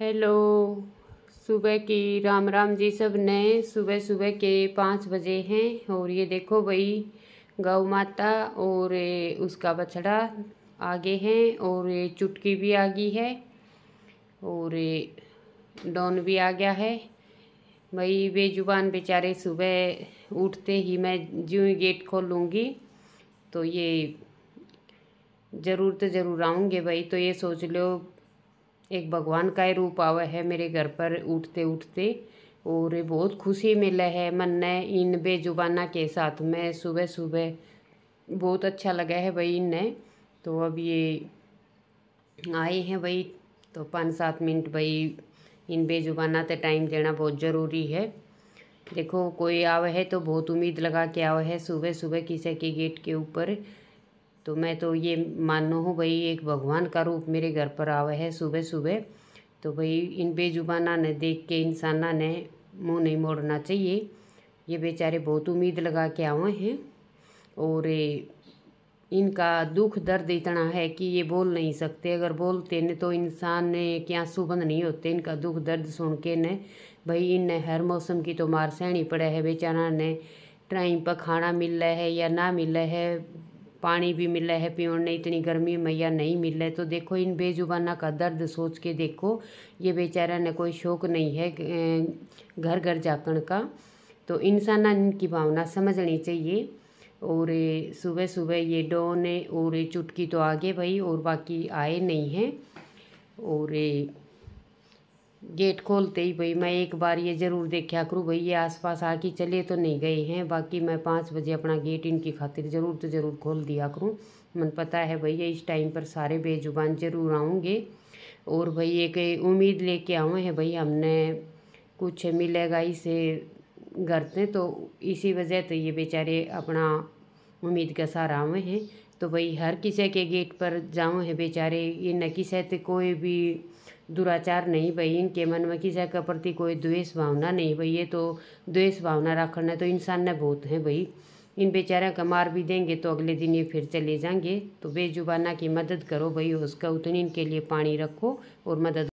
hello सुबह की राम राम जी सब नए सुबह सुबह के पाँच बजे हैं और ये देखो भाई गौ माता और उसका बछड़ा आगे हैं और चुटकी भी आ गई है और डॉन भी आ गया है भाई बेजुबान बेचारे सुबह उठते ही मैं जो गेट खोल लूँगी तो ये ज़रूर तो ज़रूर आऊँगे भाई तो ये सोच लो एक भगवान का ही रूप आवे है मेरे घर पर उठते उठते और बहुत खुशी मिले है मन ने इन बेजुबाना के साथ में सुबह सुबह बहुत अच्छा लगा है भाई इन तो अब ये आए हैं भाई तो पाँच सात मिनट भाई इन बेजुबाना तो टाइम देना बहुत ज़रूरी है देखो कोई आवे है तो बहुत उम्मीद लगा के आवे है सुबह सुबह किसी के गेट के ऊपर तो मैं तो ये मानो हूँ भाई एक भगवान का रूप मेरे घर पर आवे है सुबह सुबह तो भाई इन बेजुबाना ने देख के इंसाना ने मुंह नहीं मोड़ना चाहिए ये बेचारे बहुत उम्मीद लगा के आवे हैं और इनका दुख दर्द इतना है कि ये बोल नहीं सकते अगर बोलते न तो इंसान ने क्या सुबंध नहीं होते इनका दुख दर्द सुन के न भाई इन हर मौसम की तो मार सहनी पड़े है बेचारा ने टाइम पर खाना मिल रहा है या ना मिल रहा है पानी भी मिल रहा है नहीं इतनी गर्मी मैया नहीं मिल रहा तो देखो इन बेजुबाना का दर्द सोच के देखो ये बेचारा ने कोई शौक नहीं है घर घर जाकर का तो इंसान इनकी भावना समझनी चाहिए और सुबह सुबह ये डोने और चुटकी तो आगे भाई और बाकी आए नहीं हैं और गेट खोलते ही भाई मैं एक बार ये ज़रूर देखा करूँ भाई ये आसपास आके चले तो नहीं गए हैं बाकी मैं पाँच बजे अपना गेट इनकी खातिर ज़रूर तो ज़रूर खोल दिया करूँ मन पता है भैया इस टाइम पर सारे बेजुबान ज़रूर आऊँगे और भाई एक उम्मीद लेके आए हैं भाई हमने कुछ मिलेगा इसे से तो इसी वजह तो ये बेचारे अपना उम्मीद का सहारा आवे हैं तो भाई हर किसी के गेट पर जाओ है बेचारे ये न किसी से तो कोई भी दुराचार नहीं भाई इनके मन में किसी के प्रति कोई द्वेष भावना नहीं भाई ये तो द्वेष भावना रखना तो इंसान ने बहुत है भाई इन बेचारे का मार भी देंगे तो अगले दिन ये फिर चले जाएंगे तो बेजुबाना की मदद करो भाई उसका उतनी इनके लिए पानी रखो और मदद